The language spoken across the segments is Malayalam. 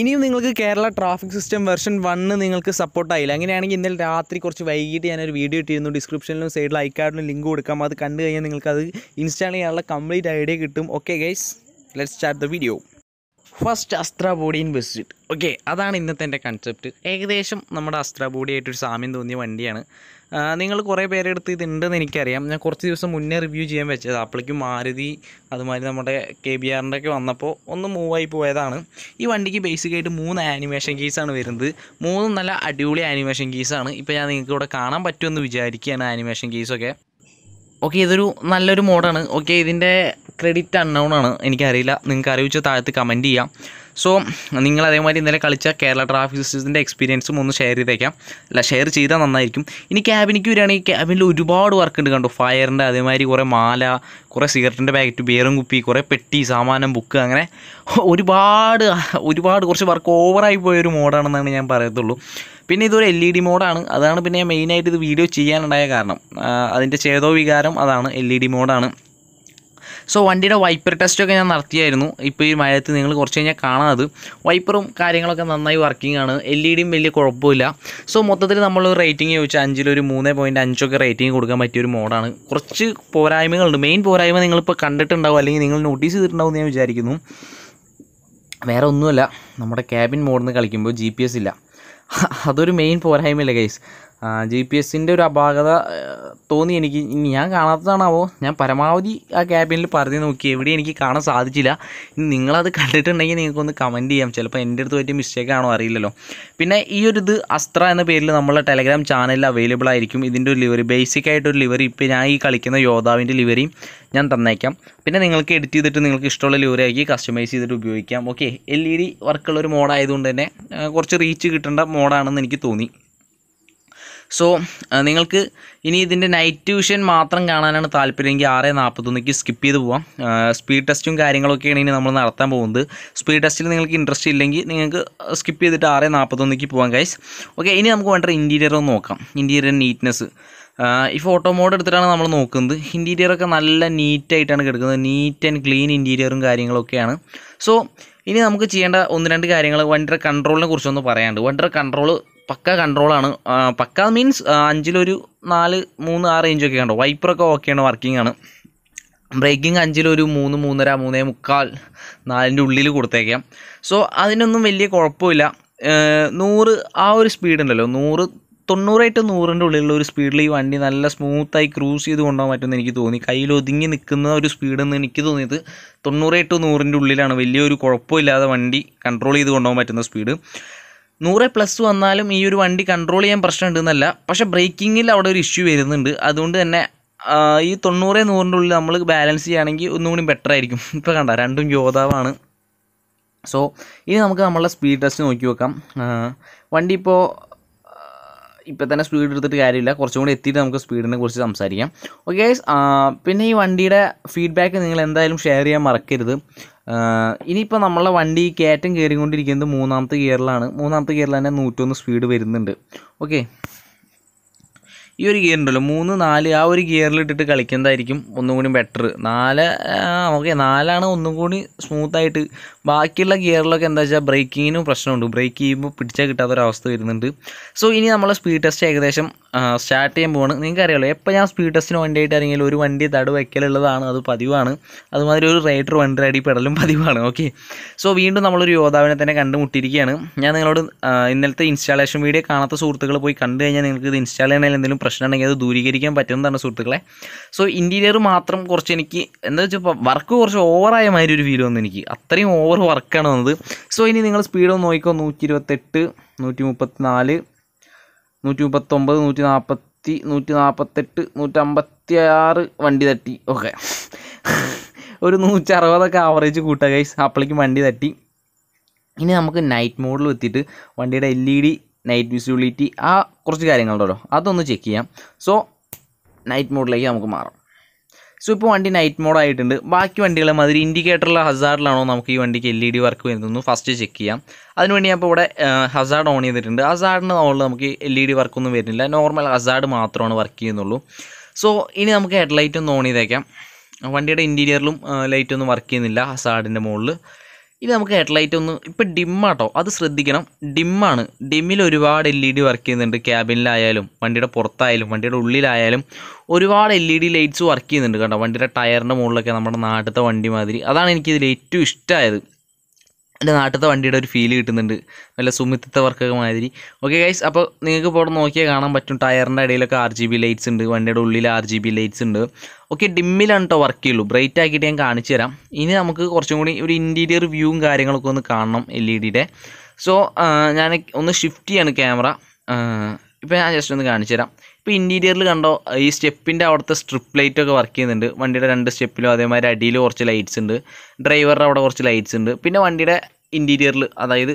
ഇനിയും നിങ്ങൾക്ക് Kerala traffic system version one നിങ്ങൾക്ക് സപ്പോർട്ടായില്ല അങ്ങനെയാണെങ്കിൽ ഇന്നലെ രാത്രി കുറച്ച് വൈകിട്ട് ഞാനൊരു വീഡിയോ ഇട്ടിരുന്നു ഡിസ്ക്രിപ്ഷനിലും സൈഡിൽ ഐക്കാർഡിലും ലിങ്ക് കൊടുക്കാം അത് കണ്ടു കഴിഞ്ഞാൽ നിങ്ങൾക്ക് അത് ഇൻസ്റ്റാൾ ചെയ്യാനുള്ള കംപ്ലീറ്റ് ഐഡിയ കിട്ടും okay guys let start the video first in visit okay അതാണ് ഇന്നത്തെ എൻ്റെ കൺസെപ്റ്റ് ഏകദേശം നമ്മുടെ അസ്ത്രാബോഡിയായിട്ടൊരു സാമ്യം തോന്നിയ വണ്ടിയാണ് നിങ്ങൾ കുറേ പേരെടുത്ത് ഇതുണ്ടെന്ന് എനിക്കറിയാം ഞാൻ കുറച്ച് ദിവസം മുന്നേ റിവ്യൂ ചെയ്യാൻ വെച്ചത് അപ്പോഴേക്കും മാരുതി അതുമാതിരി നമ്മുടെ കെ ബി ആറിൻ്റെ ഒക്കെ വന്നപ്പോൾ ഒന്ന് മൂവായി പോയതാണ് ഈ വണ്ടിക്ക് ബേസിക്കായിട്ട് മൂന്ന് ആനിമേഷൻ കീസാണ് വരുന്നത് മൂന്നും നല്ല അടിപൊളി ആനിമേഷൻ കീസാണ് ഇപ്പോൾ ഞാൻ നിങ്ങൾക്ക് ഇവിടെ കാണാൻ പറ്റുമെന്ന് വിചാരിക്കുകയാണ് ആനിമേഷൻ കീസൊക്കെ ഓക്കെ ഇതൊരു നല്ലൊരു മോഡാണ് ഓക്കെ ഇതിൻ്റെ ക്രെഡിറ്റ് അൺനോൺ ആണ് എനിക്കറിയില്ല നിങ്ങൾക്ക് അറിയിച്ച താഴത്ത് കമൻറ്റ് ചെയ്യാം സോ നിങ്ങൾ അതേമാതിരി ഇന്നലെ കളിച്ച കേരള സിസ്റ്റത്തിൻ്റെ എക്സ്പീരിയൻസും ഒന്ന് ഷെയർ ചെയ്തേക്കാം അല്ല ഷെയർ ചെയ്താൽ നന്നായിരിക്കും ഇനി ക്യാബിനിക്ക് വരികയാണെങ്കിൽ ക്യാബിനിൽ ഒരുപാട് വർക്ക് ഉണ്ട് കണ്ടു ഫയറിൻ്റെ അതേമാതിരി കുറേ മാല കുറേ സിഗരറ്റിൻ്റെ പാക്കറ്റ് ബിയറും കുപ്പി കുറേ പെട്ടി സാമാനം ബുക്ക് അങ്ങനെ ഒരുപാട് ഒരുപാട് കുറച്ച് വർക്ക് ഓവറായി പോയൊരു മോഡാണെന്നാണ് ഞാൻ പറയത്തുള്ളൂ പിന്നെ ഇതൊരു എൽ ഇ ഡി മോഡാണ് അതാണ് പിന്നെ മെയിനായിട്ട് ഇത് വീഡിയോ ചെയ്യാനുണ്ടായ കാരണം അതിൻ്റെ ചേതോ വികാരം അതാണ് എൽ ഇ ഡി മോഡാണ് സോ വണ്ടിയുടെ വൈപ്പർ ടെസ്റ്റൊക്കെ ഞാൻ നടത്തിയായിരുന്നു ഇപ്പോൾ ഈ മഴയത്ത് നിങ്ങൾ കുറച്ച് കഴിഞ്ഞാൽ കാണാതെ വൈപ്പറും കാര്യങ്ങളൊക്കെ നന്നായി വർക്കിംഗ് ആണ് എൽ ഇ ഡിയും വലിയ കുഴപ്പമില്ല സോ മൊത്തത്തിൽ നമ്മൾ റേറ്റിംഗ് ചോദിച്ചാൽ അഞ്ചിലൊരു മൂന്ന് പോയിൻറ്റ് അഞ്ചൊക്കെ റേറ്റിംഗ് കൊടുക്കാൻ പറ്റിയ ഒരു മോഡാണ് കുറച്ച് പോരായ്മകളുണ്ട് മെയിൻ പോരായ്മ നിങ്ങളിപ്പോൾ കണ്ടിട്ടുണ്ടാവും അല്ലെങ്കിൽ നിങ്ങൾ നോട്ടീസ് ചെയ്തിട്ടുണ്ടാവും എന്ന് ഞാൻ വിചാരിക്കുന്നു വേറെ ഒന്നുമല്ല നമ്മുടെ ക്യാബിൻ മോഡിൽ നിന്ന് കളിക്കുമ്പോൾ ജി പി എസ് ഇല്ല അതൊരു മെയിൻ പോരായ്മയല്ലേ ഗൈസ് ജി പി എസിൻ്റെ ഒരു അപാകത തോന്നി എനിക്ക് ഇനി ഞാൻ കാണാത്തതാണാവോ ഞാൻ പരമാവധി ആ ക്യാബിനിൽ പറഞ്ഞു നോക്കി എവിടെ എനിക്ക് കാണാൻ സാധിച്ചില്ല ഇനി നിങ്ങളത് കണ്ടിട്ടുണ്ടെങ്കിൽ നിങ്ങൾക്കൊന്ന് കമൻറ്റ് ചെയ്യാം ചിലപ്പോൾ എൻ്റെ അടുത്ത് പറ്റിയ മിസ്റ്റേക്ക് ആണോ അറിയില്ലല്ലോ പിന്നെ ഈ ഒരു ഇത് അസ്ത്ര എന്ന പേരിൽ നമ്മളെ ടെലഗ്രാം ചാനലിൽ അവൈലബിൾ ആയിരിക്കും ഇതിൻ്റെ ഒരു ലിവറി ബേസിക് ആയിട്ടൊരു ലിവറി ഇപ്പോൾ ഞാൻ ഈ കളിക്കുന്ന യോദ്ധാവിൻ്റെ ലിവറി ഞാൻ തന്നേക്കാം പിന്നെ നിങ്ങൾക്ക് എഡിറ്റ് ചെയ്തിട്ട് നിങ്ങൾക്ക് ഇഷ്ടമുള്ള ലിവറി ആക്കി കസ്റ്റമൈസ് ചെയ്തിട്ട് ഉപയോഗിക്കാം ഓക്കെ എൽ ഇ ഡി വർക്കുള്ള ഒരു മോഡായതുകൊണ്ട് തന്നെ കുറച്ച് റീച്ച് കിട്ടേണ്ട മോഡാണെന്ന് എനിക്ക് തോന്നി സോ നിങ്ങൾക്ക് ഇനി ഇതിൻ്റെ നൈറ്റ് ട്യൂഷൻ മാത്രം കാണാനാണ് താല്പര്യമെങ്കിൽ ആറ് നാൽപ്പത്തൊന്നിക്ക് സ്കിപ്പ് ചെയ്ത് പോവാം സ്പീഡ് ടെസ്റ്റും കാര്യങ്ങളൊക്കെയാണ് ഇനി നമ്മൾ നടത്താൻ പോകുന്നത് സ്പീഡ് ടെസ്റ്റിൽ നിങ്ങൾക്ക് ഇൻട്രസ്റ്റ് ഇല്ലെങ്കിൽ നിങ്ങൾക്ക് സ്കിപ്പ് ചെയ്തിട്ട് ആറ് നാൽപ്പത്തൊന്നിക്ക് പോകാം ഗൈസ് ഓക്കെ ഇനി നമുക്ക് വേണ്ട ഇൻറ്റീരിയർ ഒന്ന് നോക്കാം ഇൻറ്റീരിയർ നീറ്റ്നെസ് ഈ ഫോട്ടോ മോഡ് എടുത്തിട്ടാണ് നമ്മൾ നോക്കുന്നത് ഇൻറ്റീരിയറൊക്കെ നല്ല നീറ്റായിട്ടാണ് കിടക്കുന്നത് നീറ്റ് ആൻഡ് ക്ലീൻ ഇൻറ്റീരിയറും കാര്യങ്ങളൊക്കെയാണ് സോ ഇനി നമുക്ക് ചെയ്യേണ്ട ഒന്ന് രണ്ട് കാര്യങ്ങൾ വണ്ടിയുടെ കൺട്രോളിനെ കുറിച്ചൊന്ന് പറയാണ്ട് വണ്ടിയുടെ കൺട്രോൾ പക്ക കൺട്രോളാണ് പക്ക മീൻസ് അഞ്ചിലൊരു നാല് മൂന്ന് ആ ഒക്കെ കണ്ടോ വൈപ്പറൊക്കെ ഓക്കെയാണ് വർക്കിംഗ് ആണ് ബ്രേക്കിംഗ് അഞ്ചിലൊരു മൂന്ന് മൂന്നര മൂന്നേ മുക്കാൽ നാലിൻ്റെ ഉള്ളിൽ കൊടുത്തേക്കാം സോ അതിനൊന്നും വലിയ കുഴപ്പമില്ല നൂറ് ആ ഒരു സ്പീഡ് ഉണ്ടല്ലോ നൂറ് തൊണ്ണൂറായിട്ട് നൂറിൻ്റെ ഉള്ളിലുള്ള ഒരു സ്പീഡിൽ ഈ വണ്ടി നല്ല സ്മൂത്തായി ക്രൂസ് ചെയ്ത് കൊണ്ടുപോകാൻ പറ്റുമെന്ന് എനിക്ക് തോന്നി കയ്യിൽ ഒതുങ്ങി നിൽക്കുന്ന ഒരു സ്പീഡെന്ന് എനിക്ക് തോന്നിയത് തൊണ്ണൂറ് ടു നൂറിൻ്റെ ഉള്ളിലാണ് വലിയൊരു കുഴപ്പമില്ലാതെ വണ്ടി കൺട്രോൾ ചെയ്ത് കൊണ്ടുപോകാൻ പറ്റുന്ന സ്പീഡ് നൂറ് പ്ലസ് വന്നാലും ഈ ഒരു വണ്ടി കൺട്രോൾ ചെയ്യാൻ പ്രശ്നമുണ്ടെന്നല്ല പക്ഷേ ബ്രേക്കിങ്ങിൽ അവിടെ ഒരു ഇഷ്യൂ വരുന്നുണ്ട് അതുകൊണ്ട് തന്നെ ഈ തൊണ്ണൂറ് നൂറിൻ്റെ ഉള്ളിൽ നമ്മൾ ബാലൻസ് ചെയ്യുകയാണെങ്കിൽ ഒന്നുകൂടി ബെറ്റർ ആയിരിക്കും ഇപ്പോൾ കണ്ട രണ്ടും യോതാവാണ് സോ ഇനി നമുക്ക് നമ്മളുടെ സ്പീഡ് ടെസ്റ്റ് നോക്കി വെക്കാം വണ്ടി ഇപ്പോൾ ഇപ്പം തന്നെ സ്പീഡ് എടുത്തിട്ട് കാര്യമില്ല കുറച്ചും കൂടി എത്തിയിട്ട് നമുക്ക് സ്പീഡിനെ കുറിച്ച് സംസാരിക്കാം ഓക്കെ പിന്നെ ഈ വണ്ടിയുടെ ഫീഡ്ബാക്ക് നിങ്ങൾ എന്തായാലും ഷെയർ ചെയ്യാൻ മറക്കരുത് ഇനിയിപ്പോൾ നമ്മളെ വണ്ടി കയറ്റം കയറിക്കൊണ്ടിരിക്കുന്നത് മൂന്നാമത്തെ ഗിയറിലാണ് മൂന്നാമത്തെ ഗിയറിൽ തന്നെ നൂറ്റൊന്ന് സ്പീഡ് വരുന്നുണ്ട് ഓക്കെ ഈ ഒരു ഗിയർ ഉണ്ടല്ലോ മൂന്ന് നാല് ആ ഒരു ഇട്ടിട്ട് കളിക്കുന്നതായിരിക്കും ഒന്നും കൂടി ബെറ്റർ നാല് ഓക്കെ നാലാണ് ഒന്നും കൂടി സ്മൂത്തായിട്ട് ബാക്കിയുള്ള ഗിയറിലൊക്കെ എന്താ വെച്ചാൽ ബ്രേക്കിങ്ങിനും പ്രശ്നമുണ്ട് ബ്രേക്ക് ചെയ്യുമ്പോൾ പിടിച്ചാൽ കിട്ടാത്തൊരവസ്ഥ വരുന്നുണ്ട് സോ ഇനി നമ്മൾ സ്പീഡ് ടെസ്റ്റ് ഏകദേശം സ്റ്റാർട്ട് ചെയ്യാൻ പോവാണ് നിങ്ങൾക്ക് അറിയാമല്ലോ എപ്പോൾ ഞാൻ സ്പീഡ് ടെസ്റ്റിന് വണ്ടിയായിട്ട് ഇറങ്ങിയാലും ഒരു വണ്ടി തടു വയ്ക്കലുള്ളതാണ് അത് പതിവാണ് അതുമാതിരി ഒരു റൈഡർ വണ്ടി അടി പെടലും പതിവാണ് ഓക്കെ സോ വീണ്ടും നമ്മളൊരു യോദ്ധാവിനെ തന്നെ കണ്ടുമുട്ടിയിരിക്കുകയാണ് ഞാൻ നിങ്ങളോട് ഇന്നലത്തെ ഇൻസ്റ്റാളേഷൻ വീഡിയോ കാണാത്ത സുഹൃത്തുക്കൾ പോയി കണ്ടു കഴിഞ്ഞാൽ നിങ്ങൾക്ക് ഇത് ഇൻസ്റ്റാൾ ചെയ്യണമെങ്കിൽ എന്തെങ്കിലും പ്രശ്നമുണ്ടെങ്കിൽ അത് ദൂരീകരിക്കാൻ പറ്റുന്നതാണ് സുഹൃത്തുക്കളെ സോ ഇൻറ്റീരിയർ മാത്രം കുറച്ച് എനിക്ക് എന്താ വെച്ചാൽ വർക്ക് കുറച്ച് ഓവറായ മാതിരി ഒരു ഫീൽ വന്നു എനിക്ക് അത്രയും ഓവർ വർക്കാണ് വന്നത് സോ ഇനി നിങ്ങൾ സ്പീഡ് ഒന്ന് നോക്കിക്കോ നൂറ്റി ഇരുപത്തെട്ട് നൂറ്റി മുപ്പത്തി നാല് നൂറ്റി മുപ്പത്തൊമ്പത് നൂറ്റി നാൽപ്പത്തി നൂറ്റി നാൽപ്പത്തെട്ട് നൂറ്റമ്പത്തി ആറ് വണ്ടി തട്ടി ഓക്കെ ഒരു നൂറ്റി അറുപതൊക്കെ ആവറേജ് കൂട്ടുക ഗൈസ് അപ്പോഴേക്കും വണ്ടി തട്ടി ഇനി നമുക്ക് നൈറ്റ് മോഡിൽ എത്തിയിട്ട് വണ്ടിയുടെ L E D night visibility ആ കുറച്ച് കാര്യങ്ങളുണ്ടല്ലോ അതൊന്ന് ചെക്ക് ചെയ്യാം സോ നൈറ്റ് മോഡിലേക്ക് നമുക്ക് മാറാം സോ ഇപ്പോൾ വണ്ടി നൈറ്റ് മോഡായിട്ടുണ്ട് ബാക്കി വണ്ടികളെ മാതിരി ഇൻഡിക്കേറ്ററിലെ ഹസാർഡിലാണോ നമുക്ക് ഈ വണ്ടിക്ക് എൽ ഇ ഡി വർക്ക് വരുന്നതെന്ന് ഫസ്റ്റ് ചെക്ക് ചെയ്യാം അതിനുവേണ്ടി ഞാൻ ഇപ്പോൾ ഇവിടെ ഹസാർഡ് ഓൺ ചെയ്തിട്ടുണ്ട് ഹസാർഡിന് ഓണിൽ നമുക്ക് എൽ ഇ ഡി വർക്കൊന്നും വരുന്നില്ല നോർമൽ ഹസാർഡ് മാത്രമാണ് വർക്ക് ചെയ്യുന്നുള്ളൂ സോ ഇനി നമുക്ക് ഹെഡ് ലൈറ്റ് ഒന്ന് ഓൺ ചെയ്തേക്കാം വണ്ടിയുടെ ഇൻറ്റീരിയറിലും ലൈറ്റൊന്നും വർക്ക് ചെയ്യുന്നില്ല ഹസാർഡിൻ്റെ മുകളിൽ ഇനി നമുക്ക് ഹെഡ് ലൈറ്റ് ഒന്ന് ഇപ്പോൾ ഡിമ്മാട്ടോ അത് ശ്രദ്ധിക്കണം ഡിമ്മാണ് ഡിമ്മിൽ ഒരുപാട് എൽ ഇ ഡി വർക്ക് ചെയ്യുന്നുണ്ട് ക്യാബിനിലായാലും വണ്ടിയുടെ പുറത്തായാലും വണ്ടിയുടെ ഉള്ളിലായാലും ഒരുപാട് L E D lights work ചെയ്യുന്നുണ്ട് കേട്ടോ വണ്ടിയുടെ ടയറിൻ്റെ മുകളിലൊക്കെ നമ്മുടെ നാട്ടിലത്തെ വണ്ടി മാതിരി അതാണ് എനിക്കിതിൽ ഏറ്റവും ഇഷ്ടമായത് എൻ്റെ നാട്ടിലത്തെ വണ്ടിയുടെ ഒരു ഫീൽ കിട്ടുന്നുണ്ട് നല്ല സുമിത്തത്തെ വർക്കൊക്കെ മാതിരി ഓക്കെ ഗൈസ് അപ്പോൾ നിങ്ങൾക്ക് ഇപ്പോൾ അവിടെ നോക്കിയാൽ കാണാൻ പറ്റും ടയറിൻ്റെ ഇടയിലൊക്കെ ആർ ജി ബി ലൈറ്റ്സ് ഉണ്ട് വണ്ടിയുടെ ഉള്ളിൽ ആർ ജി ബി ലൈറ്റ്സ് ഉണ്ട് ഓക്കെ ഡിമ്മിലാണ് കേട്ടോ വർക്ക് ചെയ്യുള്ളൂ ബ്രൈറ്റ് ആക്കിയിട്ട് ഞാൻ കാണിച്ചു തരാം ഇനി നമുക്ക് കുറച്ചും കൂടി ഒരു ഇൻറ്റീരിയർ വ്യൂവും കാര്യങ്ങളൊക്കെ ഒന്ന് കാണണം എൽ ഇ ഡിയുടെ സോ ഞാൻ ഒന്ന് ഷിഫ്റ്റ് ചെയ്യാണ് ക്യാമറ ഇപ്പോൾ ഞാൻ ജസ്റ്റ് ഒന്ന് കാണിച്ചു തരാം ഇപ്പോൾ ഇൻറ്റീരിയറിൽ കണ്ടോ ഈ സ്റ്റെപ്പിൻ്റെ അവിടുത്തെ സ്ട്രിപ്പ് ലൈറ്റ് ഒക്കെ വർക്ക് ചെയ്യുന്നുണ്ട് വണ്ടിയുടെ രണ്ട് സ്റ്റെപ്പിലും അതേമാതിരി അടിയിൽ കുറച്ച് ലൈറ്റ്സ് ഉണ്ട് ഡ്രൈവറുടെ അവിടെ കുറച്ച് ലൈറ്റ്സ് ഉണ്ട് പിന്നെ വണ്ടിയുടെ ഇൻറ്റീരിയറിൽ അതായത്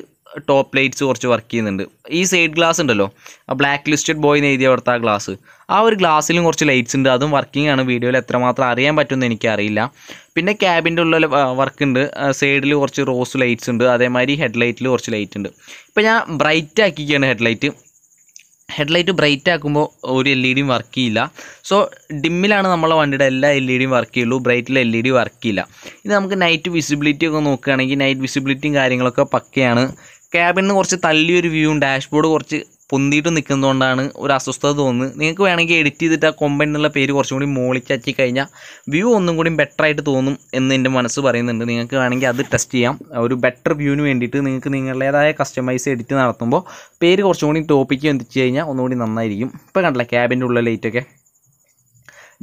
ടോപ്പ് ലൈറ്റ്സ് കുറച്ച് വർക്ക് ചെയ്യുന്നുണ്ട് ഈ സൈഡ് ഗ്ലാസ് ഉണ്ടല്ലോ ആ ബ്ലാക്ക് ലിസ്റ്റഡ് ബോയ് എന്ന് എഴുതിയ അവിടുത്തെ ആ ഗ്ലാസ് ആ ഒരു ഗ്ലാസ്സിലും കുറച്ച് ലൈറ്റ്സ് ഉണ്ട് അതും വർക്കിംഗ് ആണ് വീഡിയോയിൽ എത്രമാത്രം അറിയാൻ പറ്റുമെന്ന് എനിക്കറിയില്ല പിന്നെ ക്യാബിൻ്റെ ഉള്ളിൽ വർക്ക് ഉണ്ട് സൈഡിൽ കുറച്ച് റോസ് ലൈറ്റ്സ് ഉണ്ട് അതേമാതിരി ഹെഡ് ലൈറ്റിൽ കുറച്ച് ലൈറ്റ് ഉണ്ട് ഇപ്പോൾ ഞാൻ ബ്രൈറ്റ് ആക്കിയാണ് ഹെഡ് ലൈറ്റ് ഹെഡ്ലൈറ്റ് ബ്രൈറ്റ് ആക്കുമ്പോൾ ഒരു എൽ ഇ ഡിയും വർക്ക് ചെയ്യില്ല സോ ഡിമ്മിലാണ് നമ്മളെ വണ്ടിയുടെ എല്ലാ എൽ ഇ ഡിയും വർക്ക് ചെയ്യുള്ളൂ ബ്രൈറ്റിൽ എൽ ഇ ഡി വർക്ക് ചെയ്യില്ല ഇത് നമുക്ക് നൈറ്റ് വിസിബിലിറ്റി ഒക്കെ നോക്കുകയാണെങ്കിൽ നൈറ്റ് വിസിബിലിറ്റിയും കാര്യങ്ങളൊക്കെ പക്കയാണ് ക്യാബിന് കുറച്ച് തള്ളിയൊരു വ്യൂ ഡാഷ്ബോർഡ് കുറച്ച് പൊന്തിയിട്ട് നിൽക്കുന്നതുകൊണ്ടാണ് ഒരു അസ്വസ്ഥത തോന്നുന്നത് നിങ്ങൾക്ക് വേണമെങ്കിൽ എഡിറ്റ് ചെയ്തിട്ട് ആ കൊമ്പൻ എന്നുള്ള പേര് കുറച്ചും കൂടി മോളിക്കാക്കി കഴിഞ്ഞാൽ വ്യൂ ഒന്നും കൂടി ബെറ്റർ ആയിട്ട് തോന്നും എന്ന് എൻ്റെ മനസ്സ് പറയുന്നുണ്ട് നിങ്ങൾക്ക് വേണമെങ്കിൽ അത് ടെസ്റ്റ് ചെയ്യാം ഒരു ബെറ്റർ വ്യൂവിന് വേണ്ടിയിട്ട് നിങ്ങൾക്ക് നിങ്ങളുടേതായ കസ്റ്റമൈസ് എഡിറ്റ് നടത്തുമ്പോൾ പേര് കുറച്ചും കൂടി ടോപ്പിക്ക് എന്തിച്ച് കഴിഞ്ഞാൽ ഒന്നുകൂടി നന്നായിരിക്കും ഇപ്പോൾ കണ്ടില്ല ക്യാബിൻ്റെ ഉള്ള ലൈറ്റൊക്കെ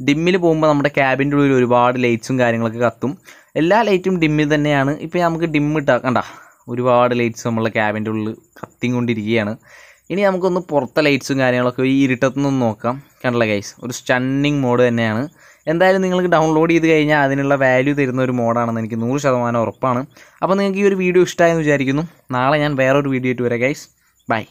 ഡിമ്മിൽ പോകുമ്പോൾ നമ്മുടെ ക്യാബിൻ്റെ ഉള്ളിൽ ഒരുപാട് ലൈറ്റ്സും കാര്യങ്ങളൊക്കെ കത്തും എല്ലാ ലൈറ്റും ഡിമ്മിൽ തന്നെയാണ് ഇപ്പോൾ നമുക്ക് ഡിമ്മിട്ടാ കണ്ട ഒരുപാട് ലൈറ്റ്സ് നമ്മളെ ക്യാബിൻ്റെ ഉള്ളിൽ കത്തിക്കൊണ്ടിരിക്കുകയാണ് ഇനി നമുക്കൊന്ന് പുറത്തെ ലൈറ്റ്സും കാര്യങ്ങളൊക്കെ ഈ ഇരുട്ടത്തുനിന്ന് നോക്കാം കണ്ടല്ലേ ഗൈസ് ഒരു സ്റ്റണ്ണിങ് മോഡ് തന്നെയാണ് എന്തായാലും നിങ്ങൾക്ക് ഡൗൺലോഡ് ചെയ്ത് കഴിഞ്ഞാൽ അതിനുള്ള വാല്യൂ തരുന്ന ഒരു മോഡാണെന്ന് എനിക്ക് നൂറ് ശതമാനം ഉറപ്പാണ് അപ്പോൾ നിങ്ങൾക്ക് ഈ ഒരു വീഡിയോ ഇഷ്ടമായെന്ന് വിചാരിക്കുന്നു നാളെ ഞാൻ വേറൊരു വീഡിയോ ഇട്ട് വരാം ഗൈസ് ബൈ